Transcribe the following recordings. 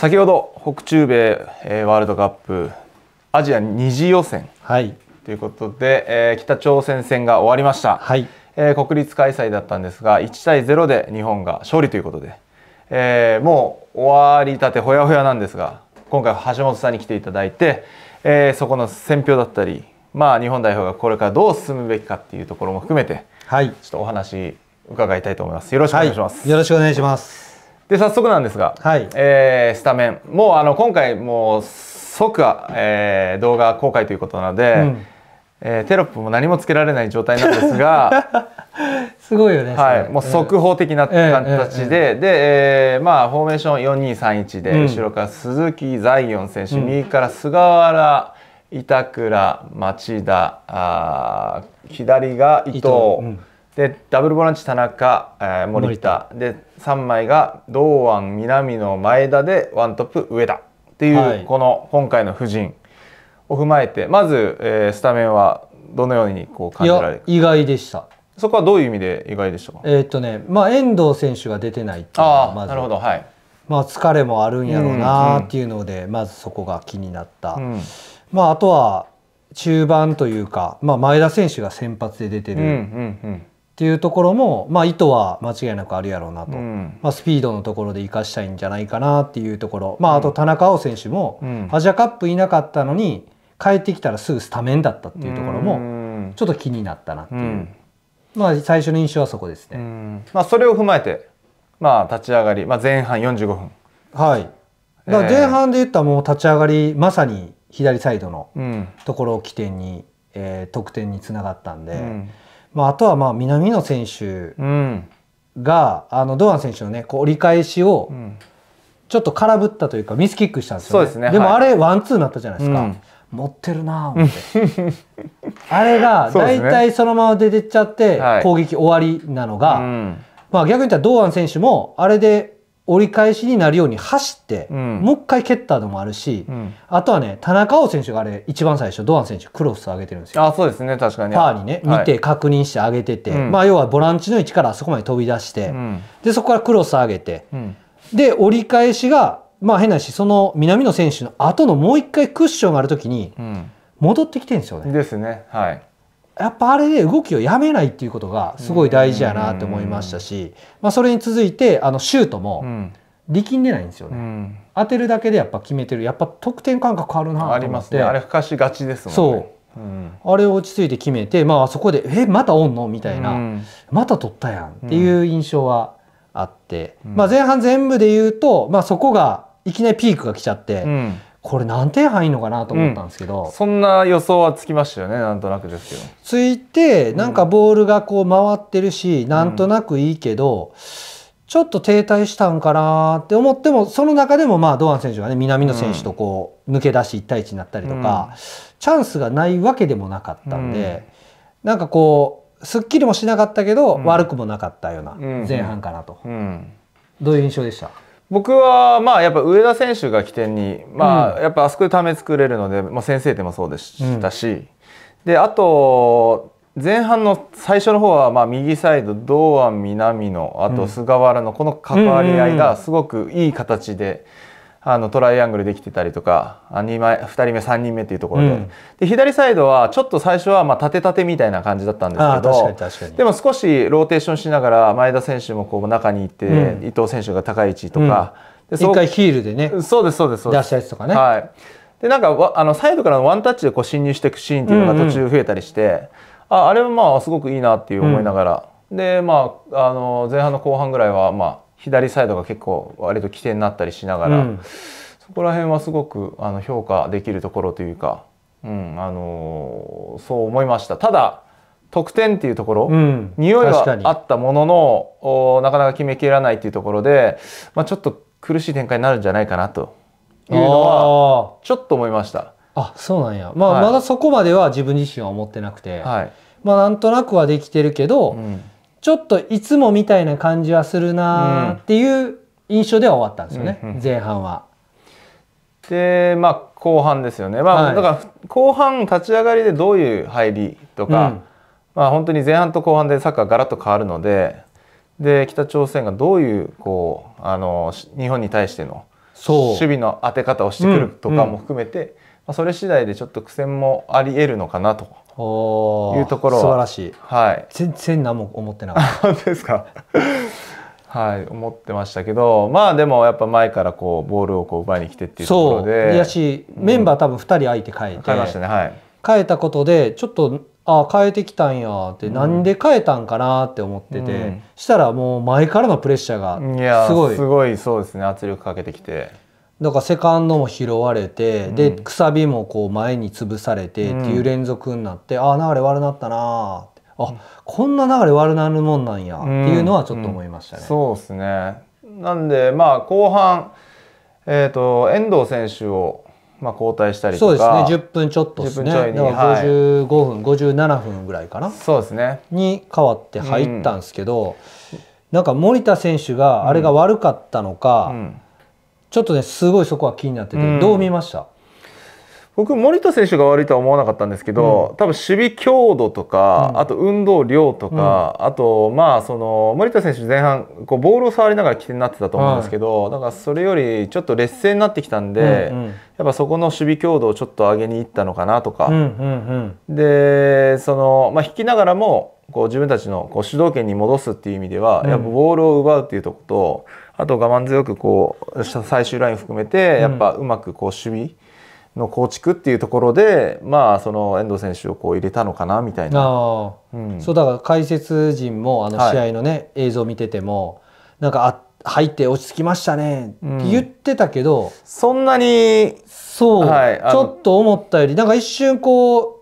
先ほど北中米、えー、ワールドカップアジア2次予選、はい、ということで、えー、北朝鮮戦が終わりました、はいえー、国立開催だったんですが1対0で日本が勝利ということで、えー、もう終わりたてほやほやなんですが今回橋本さんに来ていただいて、えー、そこの戦評だったり、まあ、日本代表がこれからどう進むべきかっていうところも含めて、はい、ちょっとお話伺いたいと思います。よろしくお願いします、はい、よろしくお願いしますで早速なんですが、はい、えー、スタメンもうあの今回もう即、えー、動画公開ということなので、うん、えー、テロップも何もつけられない状態なんですが すごいよね、はい、もう速報的な形で、えーえー、で、えー、まあフォーメーション4231で、うん、後ろから鈴木財音選手、うん、右から菅原板倉町田あ左が伊藤。伊藤でダブルボランチ田中、えー、森田で3枚が堂安南野前田でワントップ上田っていう、この今回の布陣を踏まえてまず、えー、スタメンはどのようにこう感じられる意外でしたそこはどういう意味で意外でしたかえー、っとね、まあ、遠藤選手が出てないっていうのはまずなるほど、はいまあ、疲れもあるんやろうなっていうので、うんうん、まずそこが気になった、うん、まあ、あとは中盤というか、まあ、前田選手が先発で出てる、うんうんうんっていうところも、まあ、意図は間違いなくあるやろうなと、うん、まあ、スピードのところで生かしたいんじゃないかなっていうところ、まあ、あと田中碧選手も、アジアカップいなかったのに帰ってきたらすぐスタメンだったっていうところもちょっと気になったなっていう、うん、まあ、最初の印象はそこですね。うん、まあ、それを踏まえて、まあ、立ち上がり、まあ、前半45分。はい、前半で言ったらもう立ち上がりまさに左サイドのところを起点に、えー、得点につながったんで。まあ、あとはまあ南野選手が、うん、あの堂安選手の、ね、こう折り返しをちょっと空振ったというかミスキックしたんですよね、ね、でもあれ、ワンツーになったじゃないですか、うん、持ってるなあ あれが大体そのまま出てっちゃって攻撃終わりなのが、ねはい、まあ、逆に言ったら堂安選手もあれで折り返しになるように走って、うん、もう一回蹴ったのもあるし、うん、あとはね田中碧選手があれ一番最初堂安選手クロス上げてるんですよあそうですね確かにパーにね、見て確認して上げてて、まあ要はボランチの位置からあそこまで飛び出して、でそこからクロス上げて、で折り返しがまあ変なしその南野選手の後のもう一回クッションがある時に戻ってきてるんですよね。ですねはい。やっぱあれで動きをやめないっていうことがすごい大事やなって思いましたし、まあ、それに続いてあのシュートも力んでないんですよね、うん、当てるだけでやっぱ決めてるやっぱ得点感覚あるなと思ってありますねあれふかしがちですもんねう、ん、あれを落ち着いて決めて、まあそこで「えまたおんの?」みたいな、うん、また取ったやん」っていう印象はあって、まあ、前半全部で言うと、まあ、そこがいきなりピークが来ちゃって、これ何点入んのかなと思ったんですけど、うん、そんな予想はつきましたよねなんとなくですよついてなんかボールがこう回ってるし、うん、なんとなくいいけど、ちょっと停滞したんかなって思ってもその中でもまあ堂安選手がね南野選手とこう抜け出し1対1になったりとか、うん、チャンスがないわけでもなかったんで、うん、なんかこうすっきりもしなかったけど、悪くもなかったような前半かなと、どういう印象でした僕はまあやっぱ上田選手が起点に、まあ、やっぱあそこでため作れるので、まあ、先制点もそうでしたし、うん、であと前半の最初の方はまあ右サイド堂安南野あと菅原のこの関わり合いがすごくいい形で。うんあのトライアングルできてたりとか 2, 枚2人目3人目っていうところでうん、で左サイドはちょっと最初はまあ縦縦みたいな感じだったんですけどでも少しローテーションしながら前田選手もこう中に行って、うん、伊藤選手が高い位置とか、うん、で一回ヒールでねそうですそうですそうです出したやつとかね、はい、でなんかあのサイドからのワンタッチでこう侵入していくシーンっていうのが途中増えたりして、うんうん、ああれはまあすごくいいなっていう思いながら、でまああの前半の後半ぐらいはまあ左サイドが結構割と起点になったりしながら、うん、そこら辺はすごくあの評価できるところというか、うんあのー、そう思いました。ただ得点っていうところ、うん、匂いはあったもののなかなか決めきらないっていうところで、まあ、ちょっと苦しい展開になるんじゃないかなというのはちょっと思いました。あそうなんや、まあ、はい、まだそこまでは自分自身は思ってなくて、はい、まあ、なんとなくはできてるけど、うん、ちょっといつもみたいな感じはするなっていう印象では終わったんですよね、うんうん、前半は。でまあ後半ですよね、まあ、はい、だから後半立ち上がりでどういう入りとか、うん、まあ本当に前半と後半でサッカーがらっと変わるのでで北朝鮮がどういうこうあの日本に対しての守備の当て方をしてくるとかも含めて。うんうんまあ、それ次第でちょっと苦戦もあり得るのかなというところは素晴らしい、はい、全然何も思ってなかった ですか はい思ってましたけどまあでもやっぱ前からこうボールをこう奪いに来てっていうところでそうやしメンバー多分2人相手変えて、変えましたねはい変えたことでちょっとあ変えてきたんやってな、うんで変えたんかなって思ってて、うん、したらもう前からのプレッシャーがすごいすごいそうですね圧力かけてきてだからセカンドも拾われて、うん、でくさびもこう前に潰されてっていう連続になって、うん、ああ流れ悪なったなあ、うん、こんな流れ悪なるもんなんやっていうのはちょっと思いましたね。うん、そうですねなんでまあ後半、えーと、遠藤選手をまあ、交代したりそうですね10分ちょっとですねだから55分、はい、57分ぐらいかなそうですねに変わって入ったんですけど、うん、なんか森田選手があれが悪かったのか、うん、ちょっとねすごいそこは気になってて、うん、どう見ました僕、森田選手が悪いとは思わなかったんですけど、うん、多分守備強度とか、うん、あと運動量とか、うん、あと、まあ、その森田選手、前半こうボールを触りながら起点になってたと思うんですけど、だからそれよりちょっと劣勢になってきたんで、うんうん、やっぱそこの守備強度をちょっと上げにいったのかなとか、うんうんうん、でその、まあ、引きながらもこう自分たちのこう主導権に戻すっていう意味では、やっぱボールを奪うっていうとこと、あと我慢強くこう最終ライン含めてやっぱうまくこう守備の構築っていうところで、まあ、その遠藤選手をこう入れたのかなみたいな、うん、そうだから解説陣もあの試合のね、はい、映像見ててもなんかあ入って落ち着きましたねって言ってたけど、うん、そんなにそう、はい、ちょっと思ったよりなんか一瞬こう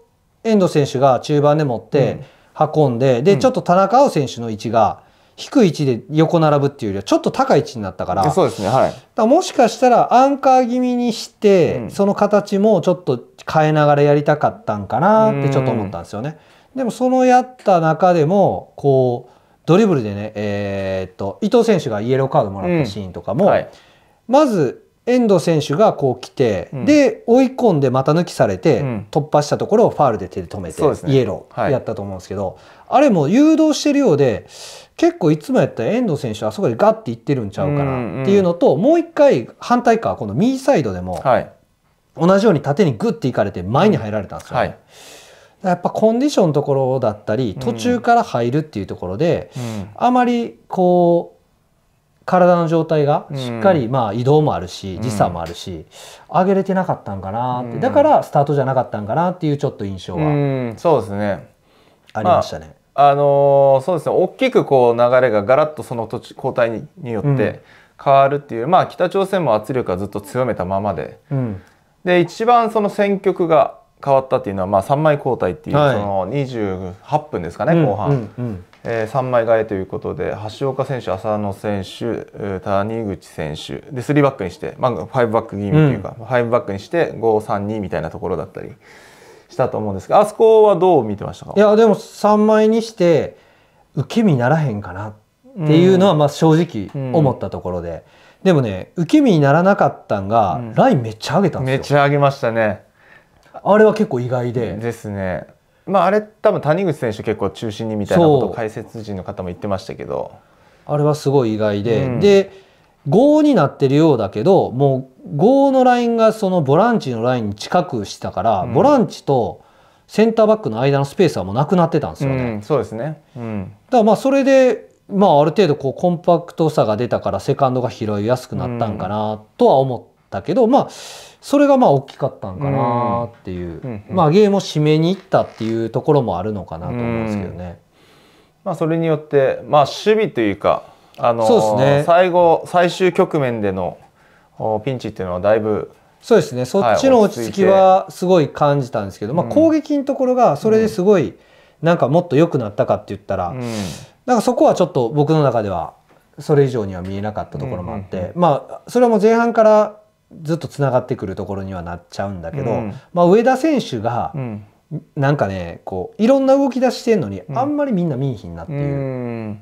遠藤選手が中盤でもって運んで、うん、でちょっと田中碧選手の位置が。低い位置で横並ぶっていうよりはちょっと高い位置になったからそうですね、はい、だもしかしたらアンカー気味にして、うん、その形もちょっと変えながらやりたかったんかなってちょっと思ったんですよね。でもそのやった中でもこうドリブルでね、えー、っと伊藤選手がイエローカードもらったシーンとかも、うんはい、まず遠藤選手がこう来て、うん、で追い込んで股抜きされて、うん、突破したところをファールで手で止めて、ね、イエローやったと思うんですけど、はい、あれも誘導してるようで結構いつもやったら遠藤選手あそこでガッていってるんちゃうかなっていうのと、うんうん、もう一回反対側この右サイドでも、はい、同じように縦にグッていかれて前に入られたんですよね。はいやっぱコンディションのところだったり途中から入るっていうところで、あまりこう体の状態がしっかり、まあ移動もあるし時差もあるし、上げれてなかったんかなって、だからスタートじゃなかったんかなっていうちょっと印象は、そうですねありましたね。あのー、そうですね大きくこう流れがガラッとその土地交代にによって変わるっていう、うん、まあ北朝鮮も圧力はずっと強めたままで、うん、で一番その戦局が変わったっていうのは、まあ、3枚交代っていう、はい、その28分ですかね、後半、うん、えー、3枚替えということで橋岡選手、浅野選手、谷口選手で3バックにして、まあ、5バック気味というか、うん、5バックにして5、3、2みたいなところだったりしたと思うんですがあそこはどう見てましたかいやでも3枚にして受け身ならへんかなっていうのはまあ正直思ったところで、うんうん、でもね受け身にならなかったんが、うん、ラインめっちゃ上げたんですよめっちゃ上げましたねあれは結構意外でですねまあ、あれ多分谷口選手結構中心にみたいなことを解説陣の方も言ってましたけどあれはすごい意外で、うん、で5になってるようだけどもう5のラインがそのボランチのラインに近くしたから、うん、ボランチとセンターバックの間のスペースはもうなくなってたんですよね。うん、そうですね、うん、だからまあそれで、まあ、ある程度こうコンパクトさが出たからセカンドが拾いやすくなったんかなとは思っったけど、まあ、それがまあ大きかったんかなっていう、うんうん、まあ、ゲームを締めに行ったっていうところもあるのかなと思うんですけどね。まあ、それによって、まあ、守備というか、あのそうですね、最後最終局面でのピンチっていうのはだいぶそうですねそっちの落ち着きはすごい感じたんですけど、まあ、攻撃のところがそれですごい、なんかもっと良くなったかって言ったら、うん、なんかそこはちょっと僕の中ではそれ以上には見えなかったところもあって、まあそれはもう前半からずっとつながってくるところにはなっちゃうんだけど、うん、まあ、上田選手が、なんかねこういろんな動き出してんのに、あんまりみんな見いひんなっていう。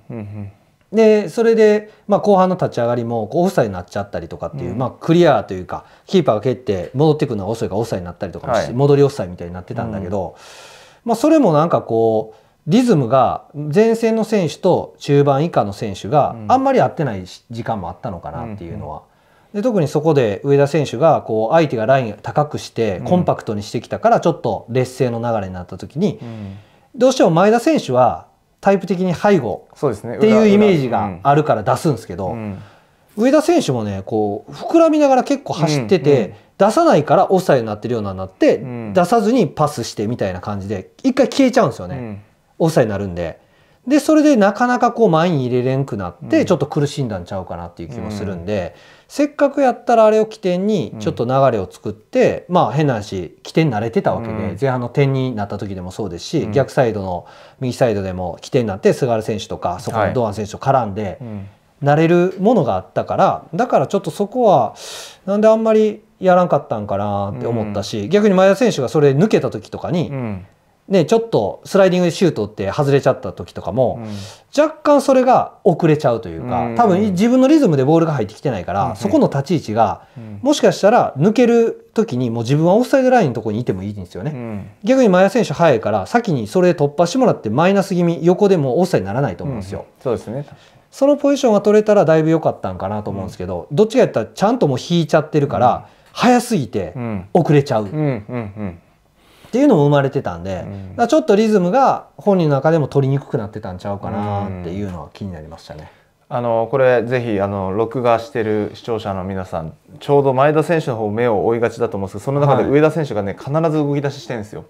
でそれで、まあ、後半の立ち上がりもオフサイになっちゃったりとかっていう、まあ、クリアというかキーパーが蹴って戻ってくるのが遅いからオフサイになったりとかもし、はい、戻りオフサイみたいになってたんだけど、まあ、それもなんかこうリズムが前線の選手と中盤以下の選手があんまり合ってない時間もあったのかなっていうのは。で特にそこで上田選手がこう相手がラインを高くしてコンパクトにしてきたからちょっと劣勢の流れになった時に、どうしても前田選手はタイプ的に背後っていうイメージがあるから出すんですけど、上田選手もねこう膨らみながら結構走ってて、出さないからオフサイドになってるようになって、出さずにパスしてみたいな感じで一回消えちゃうんですよね、オフサイドになるんで。でそれでなかなかこう前に入れれんくなって、ちょっと苦しんだんちゃうかなっていう気もするんで。うんせっかくやったらあれを起点にちょっと流れを作って、うん、まあ変な話起点慣れてたわけで、うん、前半の点になった時でもそうですし、うん、逆サイドの右サイドでも起点になって菅原選手とかそこの堂安選手と絡んで、慣れるものがあったからだからちょっとそこはなんであんまりやらんかったんかなって思ったし、逆に前田選手がそれ抜けた時とかに、ね、ちょっとスライディングでシュートって外れちゃった時とかも、うん、若干それが遅れちゃうというか、うん、多分自分のリズムでボールが入ってきてないから、うん、そこの立ち位置が、もしかしたら抜ける時にもう自分はオフサイドラインのとこにいてもいいんですよね、逆に前田選手早いから先にそれ突破してもらってマイナス気味横でもオフサイドにならないと思うんですよ。そうですねそのポジションが取れたらだいぶ良かったんかなと思うんですけど、どっちがやったらちゃんともう引いちゃってるから、早すぎて遅れちゃう。っていうのも生まれてたんで、うん、ちょっとリズムが本人の中でも取りにくくなってたんちゃうかなっていうのは気になりましたね。あのこれぜひあの録画してる視聴者の皆さんちょうど前田選手の方目を追いがちだと思うんですけどその中で上田選手がね、はい、必ず動き出ししてるんですよ。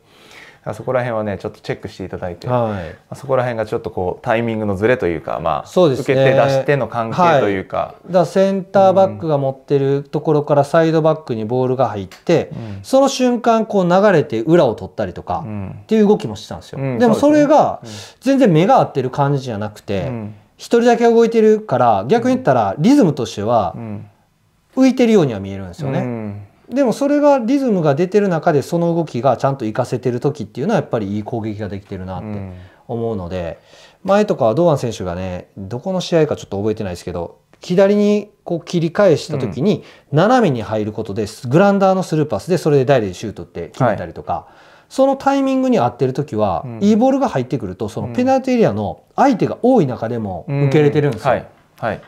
そこら辺はねちょっとチェックしていただいて、はい、そこら辺がちょっとこうタイミングのずれというか、まあそうです、ね、受け手出しての関係というか、はい、だセンターバックが持ってるところからサイドバックにボールが入って、うん、その瞬間こう流れて裏を取ったりとか、っていう動きもしてたんですよ、うん、でもそれが全然目が合ってる感じじゃなくて一、人だけ動いてるから逆に言ったらリズムとしては浮いてるようには見えるんですよね。でもそれがリズムが出てる中でその動きがちゃんと活かせてる時っていうのはやっぱりいい攻撃ができてるなって思うので、うん、前とかは堂安選手がねどこの試合かちょっと覚えてないですけど左にこう切り返した時に斜めに入ることでグランダーのスルーパスでそれでダイレクトシュートって決めたりとか、はい、そのタイミングに合ってる時は、うん、いいボールが入ってくるとそのペナルティエリアの相手が多い中でも受け入れてるんですよ。うんはいはい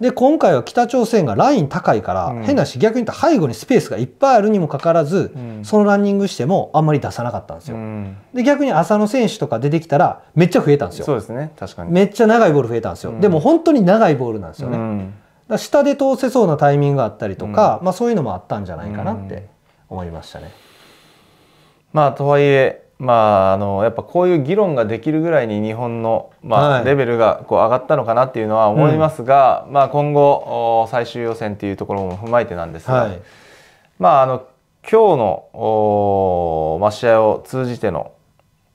で、今回は北朝鮮がライン高いから、変なし、逆に言ったら背後にスペースがいっぱいあるにもかかわらず、そのランニングしてもあんまり出さなかったんですよ。で、逆に浅野選手とか出てきたら、めっちゃ増えたんですよ。そうですね、確かに。めっちゃ長いボール増えたんですよ。でも本当に長いボールなんですよね。だ下で通せそうなタイミングがあったりとか、まあそういうのもあったんじゃないかなって思いましたね。まあ、とはいえ、まあ、あのやっぱこういう議論ができるぐらいに日本の、まあ、レベルがこう上がったのかなっていうのは思いますが、まあ、今後最終予選っていうところも踏まえてなんですが、はい、まあ、あの今日の、まあ、試合を通じての、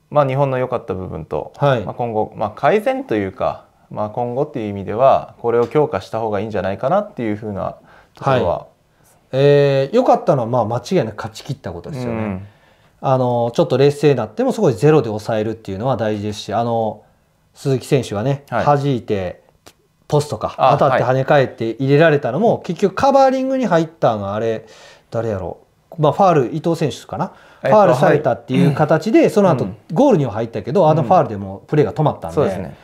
まあ、日本の良かった部分と、はい、まあ、今後、まあ、改善というか、まあ、今後っていう意味ではこれを強化した方がいいんじゃないかなっていうふうなところは、はい、えー、良かったのはまあ間違いなく勝ち切ったことですよね。うんあのちょっと冷静になってもすごいゼロで抑えるっていうのは大事ですしあの鈴木選手がね、はい、弾いてポストか当たって跳ね返って入れられたのも、はい、結局カバーリングに入ったのがあれ誰やろう、まあ、ファール伊藤選手かなファールされたっていう形で、はい、その後、うん、ゴールには入ったけどあのファールでもプレーが止まったんでうんでね、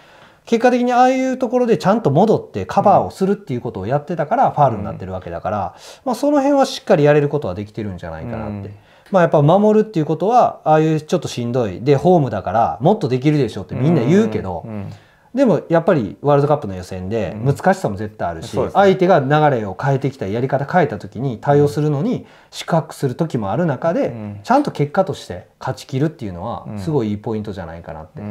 結果的にああいうところでちゃんと戻ってカバーをするっていうことをやってたから、ファールになってるわけだから、うん、まあ、その辺はしっかりやれることはできてるんじゃないかなって。まあやっぱ守るっていうことはああいうちょっとしんどいでホームだからもっとできるでしょってみんな言うけど、うんうん、でもやっぱりワールドカップの予選で難しさも絶対あるし、うんね、相手が流れを変えてきたやり方変えた時に対応するのに四角する時もある中で、ちゃんと結果として勝ちきるっていうのはすごいいいポイントじゃないかなって。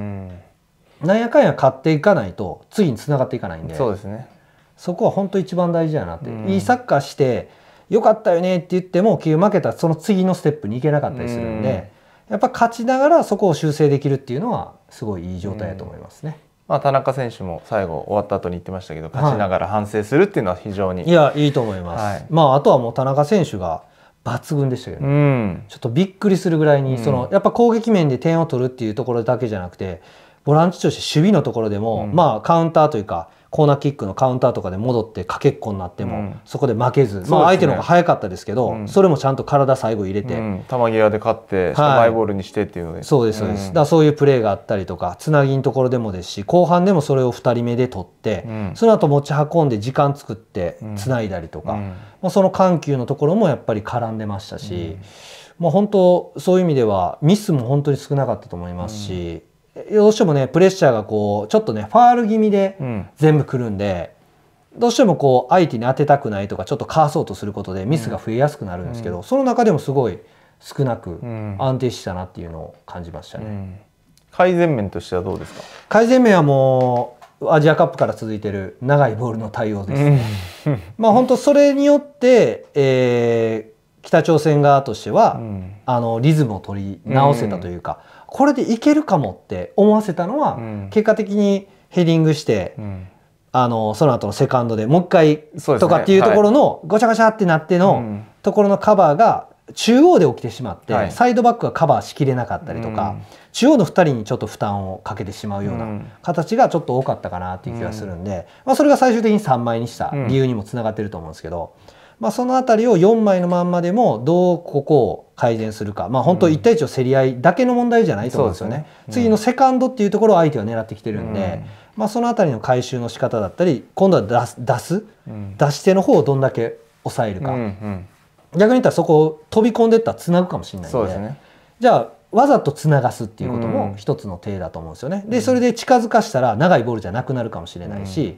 なんやかんや買っていかないと次につながっていかないんでそうですねそこは本当一番大事やなって、うん、いいサッカーしてよかったよねって言っても結局負けたその次のステップに行けなかったりするんで、やっぱ勝ちながらそこを修正できるっていうのはすごいいい状態だと思いますね。まあ、田中選手も最後終わった後に言ってましたけど勝ちながら反省するっていうのは非常に、はい、いやいいと思います、はい、まあ、あとはもう田中選手が抜群でしたけど、ねうん、ちょっとびっくりするぐらいに、そのやっぱ攻撃面で点を取るっていうところだけじゃなくてボランチとして守備のところでも、うん、まあカウンターというかコーナーキックのカウンターとかで戻ってかけっこになっても、うん、そこで負けず、ね、まあ、相手の方が早かったですけど、うん、それもちゃんと体最後入れて、うん、球際で勝ってマイボールにしてっていうので、そうですそうです、だそういうプレーがあったりとかつなぎのところでもですし後半でもそれを2人目で取って、その後持ち運んで時間作ってつないだりとか、まあ、その緩急のところもやっぱり絡んでましたし、まあ、本当そういう意味ではミスも本当に少なかったと思いますし。どうしてもねプレッシャーがこうちょっとねファール気味で全部くるんで、うん、どうしてもこう相手に当てたくないとかちょっとかわそうとすることでミスが増えやすくなるんですけど、うん、その中でもすごい少なく安定したなっていうのを感じましたね。うん、改善面としてはどうですか改善面はもうアジアカップから続いてる長いボールの対応です、ね、まあ本当それによって、えー、北朝鮮側としては、あのリズムを取り直せたというか、これでいけるかもって思わせたのは、うん、結果的にヘディングして、うん、あのその後のセカンドでもう一回とかっていうところの、ごちゃごちゃってなっての、ところのカバーが中央で起きてしまって、サイドバックがカバーしきれなかったりとか、うん、中央の2人にちょっと負担をかけてしまうような形がちょっと多かったかなっていう気がするんで、うん、まあ、それが最終的に3枚にした理由にもつながってると思うんですけど。うんまあ、その辺りを4枚のまんまでもどうここを改善するか、まあ、本当1対1の競り合いだけの問題じゃないと思うんですよねうんねうん、次のセカンドっていうところを相手は狙ってきてるんで、うん、まあ、その辺りの回収の仕方だったり今度は出す出し手の方をどんだけ抑えるか、うんうん、逆に言ったらそこを飛び込んでったらつなぐかもしれないんで、ね、じゃあわざとつながすっていうことも一つの手だと思うんですよね。でそれで近づかしたら長いボールじゃなくなるかもしれないし、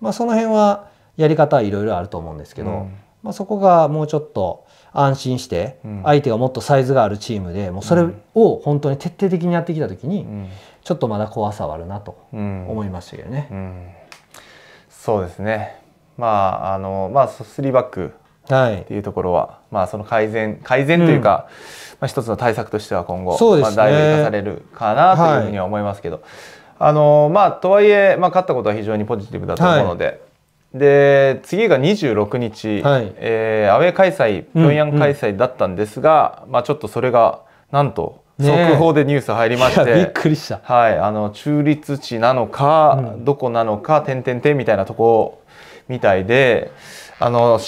まあ、その辺はやり方はいろいろあると思うんですけど。まあ、そこがもうちょっと安心して相手がもっとサイズがあるチームでもうそれを本当に徹底的にやってきた時にちょっとまだ怖さはあるなと思いましたけどね。うんうん、そうですねまああのまあ3バックっていうところは、まあその改善改善というか、うん、まあ一つの対策としては今後、ね、まあ大いぶされるかなというふうには思いますけど、はい、あのまあとはいえまあ勝ったことは非常にポジティブだと思うので、で次が26日、はい、えー、アウェー開催平壌開催だったんですが、うんうん、まあ、ちょっとそれがなんと速報でニュース入りまして、ね、びっくりした、はい、あの中立地なのか、うん、どこなのか点々点みたいなとこみたいであの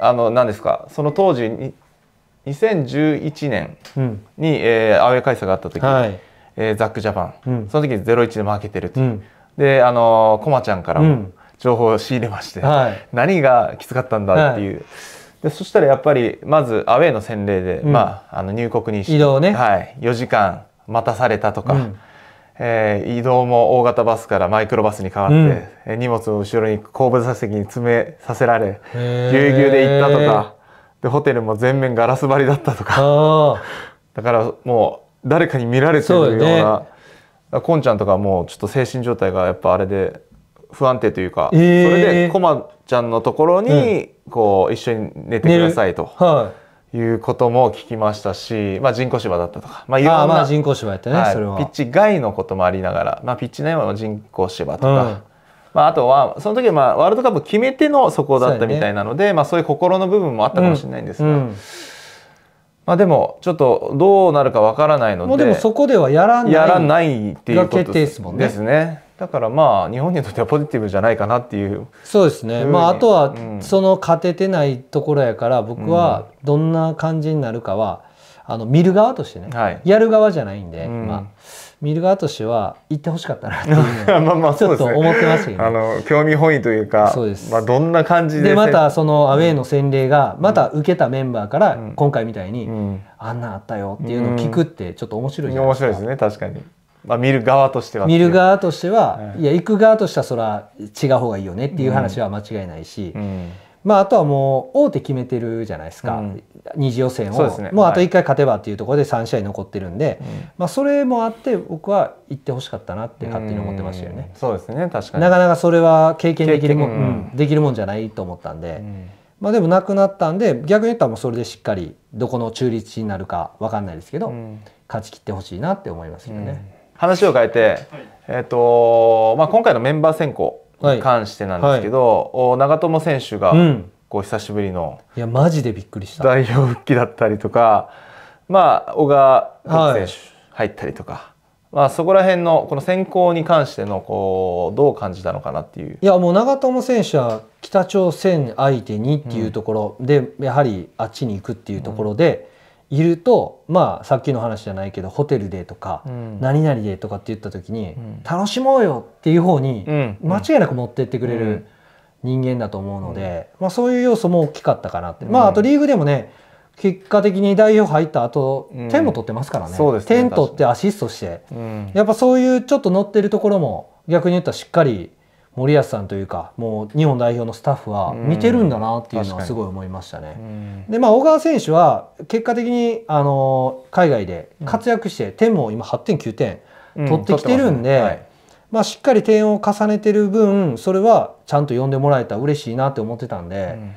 あの何ですかその当時に2011年に、うん、えー、アウェー開催があった時、はい、えー、ザックジャパン、うん、その時に01で負けてると、うん、であのコマちゃんからも。情報を仕入れまして、はい、何がきつかったんだっていう。はい、でそしたらやっぱりまずアウェーの洗礼で、うん、まあ、あの入国に移動ね、はい、4時間待たされたとか、うん、えー、移動も大型バスからマイクロバスに変わって、うん、荷物を後ろに後部座席に詰めさせられぎゅうぎゅうで行ったとかでホテルも全面ガラス張りだったとかだからもう誰かに見られてるようなこん、ちゃんとかもうちょっと精神状態がやっぱあれで不安定というか、えー、それでコマちゃんのところに、こう一緒に寝てくださいと。はいいうことも聞きましたし、まあ、人工芝だったとか、まあ、いろんなまあ人工芝やったね、はい、それはピッチ外のこともありながら、まあ、ピッチ内は人工芝とか、うん、まあ、あとはその時はまあワールドカップ決めてのそこだったみたいなのでそう、ね,、まあ、そういう心の部分もあったかもしれないんですが、うんうん、まあ、でもちょっとどうなるかわからないのでもうでもそこではやらないやらないっていうことですね。ですねだからまあ日本にとってはポジティブじゃないかなっていうそうですねまああとはその勝ててないところやから僕はどんな感じになるかは、あの見る側としてね、はい、やる側じゃないんで、うん、まあ、見る側としては行ってほしかったなっていうのは ちょっと思ってましけど、ね、あの興味本位というかそうです、まあ、どんな感じでまたそのアウェイの洗礼がまた受けたメンバーから今回みたいに、うんうん、あんなあったよっていうのを聞くってちょっと面白いじゃないですか、面白いですね確かにまあ、見る側としては見る側としては、いや行く側としてはそれは違う方がいいよねっていう話は間違いないし、うん、まあ、あとはもう大手決めてるじゃないですか、うん、二次予選を、ね、もうあと1回勝てばっていうところで3試合残ってるんで、まあ、それもあって僕は行ってほしかったなって勝手に思ってましたよね。そうですね確かになかなかそれは経験できるもん、できるもんじゃないと思ったんで。まあ、でもなくなったんで逆に言ったらもうそれでしっかりどこの中立になるか分かんないですけど、勝ちきってほしいなって思いますよね。話を変えて、えーとまあ、今回のメンバー選考に関してなんですけど、はいはい、長友選手が、こう久しぶりのいやマジでびっくりした代表復帰だったりとか、まあ、小川選手入ったりとか、はい、まあ、そこら辺のこの選考に関してのこうどう感じたのかなっていういやもう長友選手は北朝鮮相手にっていうところで、うん、やはりあっちに行くっていうところで。うんいるとまあさっきの話じゃないけどホテルでとか、うん、何々でとかって言った時に、うん、楽しもうよっていう方に間違いなく持ってってくれる人間だと思うので、まあ、そういう要素も大きかったかなって、まああとリーグでもね結果的に代表入った後、うん、点も取ってますからね、ね、点取ってアシストして、やっぱそういうちょっと乗ってるところも逆に言ったらしっかり森保さんというかもう日本代表のスタッフは見てるんだなっていうのはすごい思いましたね。でまあ小川選手は結果的にあの海外で活躍して点も今8点9点取ってきてるんで、うんまねはい、まあ、しっかり点を重ねてる分それはちゃんと呼んでもらえたら嬉しいなって思ってたんで、うん、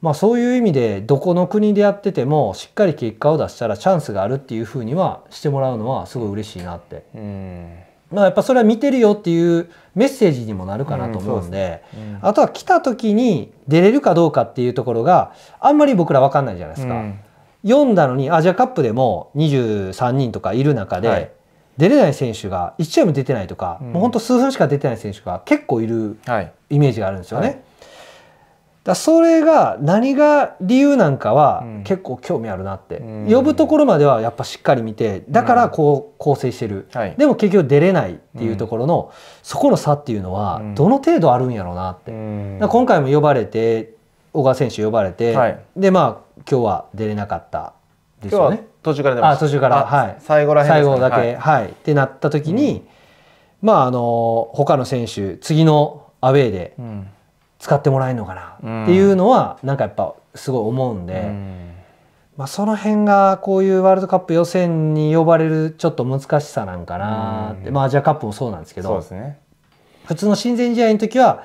まあ、そういう意味でどこの国でやっててもしっかり結果を出したらチャンスがあるっていうふうにはしてもらうのはすごい嬉しいなって。うんまあ、やっぱそれは見てるよっていうメッセージにもなるかなと思うんでうんでうん、あとは来た時に出れるかどうかっていうところがあんまり僕ら分かんないじゃないですか、うん、読んだのにアジアカップでも23人とかいる中で、はい、出れない選手が1試合も出てないとか、もうほんと数分しか出てない選手が結構いるイメージがあるんですよね。はいはいだそれが何が理由なんかは結構興味あるなって、うん、呼ぶところまではやっぱしっかり見てだからこう構成してる、うんはい、でも結局出れないっていうところの、そこの差っていうのはどの程度あるんやろうなって、うん、今回も呼ばれて小川選手呼ばれて、はい、でまあ今日は出れなかったですよね途中から出ました途中からはい最後らへん、ね、最後だけ、はい、はい、ってなった時に、まああの他の選手次のアウェーで、うん使ってもらえるのかなっていうのはなんかやっぱすごい思うんで、うん、まあ、その辺がこういうワールドカップ予選に呼ばれるちょっと難しさなんかなって、うん、まあ、アジアカップもそうなんですけど、ね、普通の親善試合の時は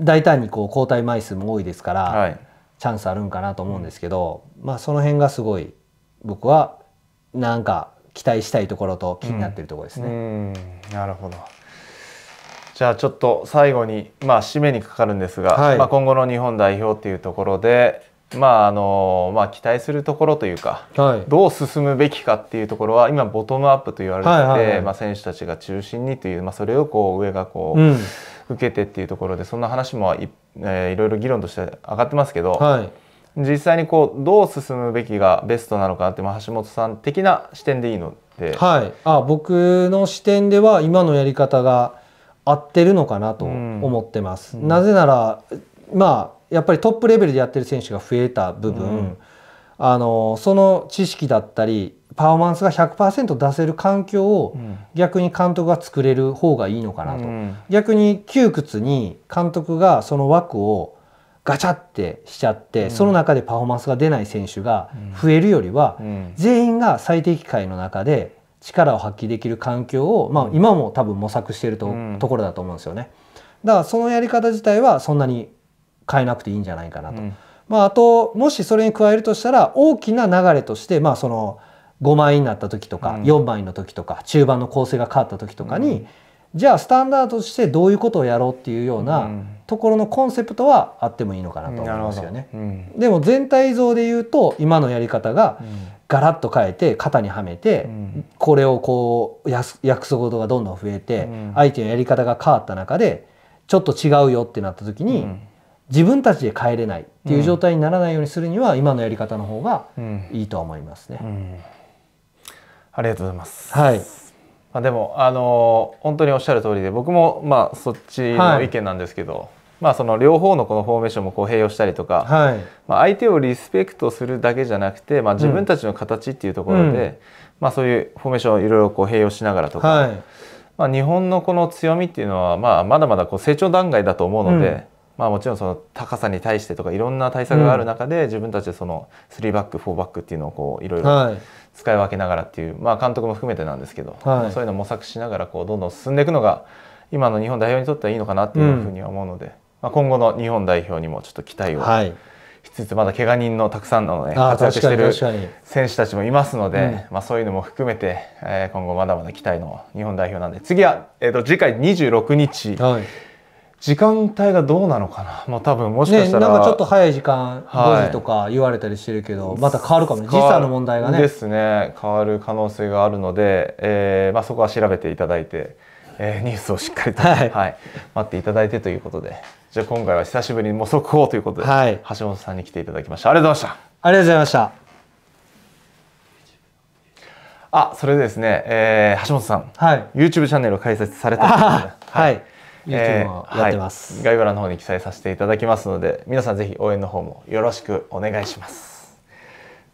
大胆にこう交代枚数も多いですから、はい、チャンスあるんかなと思うんですけど、まあ、その辺がすごい僕はなんか期待したいところと気になってるところですね。なるほどじゃあちょっと最後に、まあ、締めにかかるんですが、はい、まあ、今後の日本代表っていうところで、まああのまあ、期待するところというか、はい、どう進むべきかっていうところは今ボトムアップと言われてて、はいはいはい、まあ、選手たちが中心にという、まあ、それをこう上がこう、うん、受けてっていうところでそんな話もい,、えー、いろいろ議論として上がってますけど、はい、実際にこうどう進むべきがベストなのかって、まあ、橋本さん的な視点でいいので、はい、あ僕の視点では今のやり方が合ってるのかなと思ってます。うん、なぜならまあやっぱりトップレベルでやってる選手が増えた部分、うん、あのその知識だったりパフォーマンスが100%出せる環境を逆に監督が作れる方がいいのかなと、うん、逆に窮屈に監督がその枠をガチャってしちゃって、うん、その中でパフォーマンスが出ない選手が増えるよりは、全員が最適解の中で力を発揮できる環境を、まあ、今も多分模索していると,、ところだと思うんですよね。だからそのやり方自体はそんなに変えなくていいんじゃないかなと。まあ、あともしそれに加えるとしたら大きな流れとして、まあ、その5枚になった時とか、4枚の時とか中盤の構成が変わった時とかに、じゃあスタンダードとしてどういうことをやろうっていうようなところのコンセプトはあってもいいのかなと思いますよね。うん、でも全体像で言うと今のやり方がガラッと変えて肩にはめて、これをこう約束事がどんどん増えて、相手のやり方が変わった中でちょっと違うよってなった時に、自分たちで変えれないっていう状態にならないようにするには、今のやり方の方がいいと思いますね。ありがとうございます。はい。まあ、でも、あの本当におっしゃる通りで僕も、まあ、そっちの意見なんですけど、はい、まあ、その両方のこのフォーメーションもこう併用したりとか、はい、まあ、相手をリスペクトするだけじゃなくて、まあ、自分たちの形っていうところで、うん、まあ、そういうフォーメーションをいろいろこう併用しながらとか、はい、まあ、日本のこの強みっていうのは、まあ、まだまだこう成長段階だと思うので。うんまあ、もちろんその高さに対してとかいろんな対策がある中で、自分たちでその3バック4バックっていうのをこういろいろ使い分けながらっていう、まあ、監督も含めてなんですけど、はい、そういうのを模索しながらこうどんどん進んでいくのが今の日本代表にとってはいいのかなっていうふうには思うので、うん、まあ、今後の日本代表にもちょっと期待をしつつ、まだ怪我人のたくさんの、ね、活躍してる選手たちもいますので、うん、まあ、そういうのも含めて、えー、今後まだまだ期待の日本代表なんで次は、えー、と次回26日。はい時間帯がどうなのかな、まあ、多分もしかしたら、ね、なんかちょっと早い時間、はい、5時とか言われたりしてるけどまた変わるかもね時差の問題がね。ですね変わる可能性があるので、えーまあ、そこは調べていただいて、えー、ニュースをしっかりと、はい、はい、待っていただいてということでじゃあ今回は久しぶりにもう速報ということで、はい、橋本さんに来ていただきましたありがとうございました。ありがとうございましたあそれでですね、えー、橋本さん、はい、YouTube チャンネルを開設されたということで。はいえー、やってます、はい、概要欄の方に記載させていただきますので皆さんぜひ応援の方もよろしくお願いします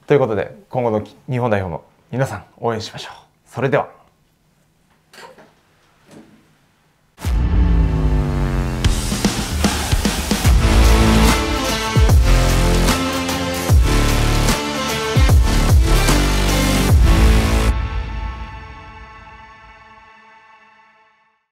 ということで今後の日本代表も皆さん応援しましょうそれでは